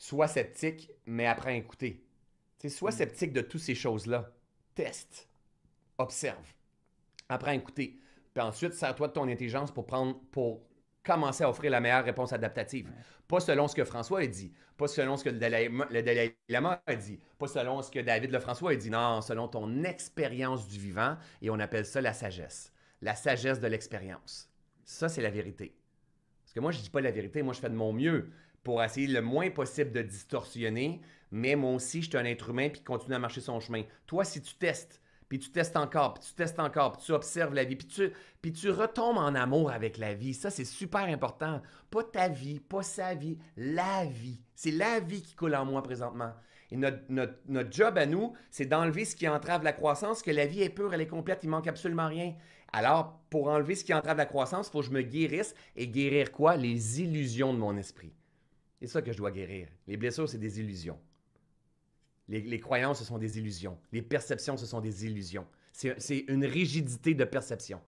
Sois sceptique, mais apprends à écouter. sois mm. sceptique de toutes ces choses-là. Teste. Observe. Apprends à écouter. Puis ensuite, sers-toi de ton intelligence pour prendre pour commencer à offrir la meilleure réponse adaptative. Pas selon ce que François a dit, pas selon ce que le Dalai, le a dit, pas selon ce que David Lefrançois a dit, non, selon ton expérience du vivant, et on appelle ça la sagesse. La sagesse de l'expérience. Ça, c'est la vérité moi, je dis pas la vérité, moi, je fais de mon mieux pour essayer le moins possible de distorsionner, mais moi aussi, je suis un être humain qui continue à marcher son chemin. Toi, si tu testes, puis tu testes encore, puis tu testes encore, puis tu observes la vie, puis tu, puis tu retombes en amour avec la vie. Ça, c'est super important. Pas ta vie, pas sa vie, la vie. C'est la vie qui coule en moi présentement. Et notre, notre, job à nous, c'est d'enlever ce qui entrave la croissance, que la vie est pure, elle est complète, il manque absolument rien. Alors, pour enlever ce qui entrave la croissance, il faut que je me guérisse. Et guérir quoi? Les illusions de mon esprit. C'est ça que je dois guérir. Les blessures, c'est des illusions. Les, croyances, ce sont des illusions. Les perceptions, ce sont des illusions. C'est une rigidité de perception.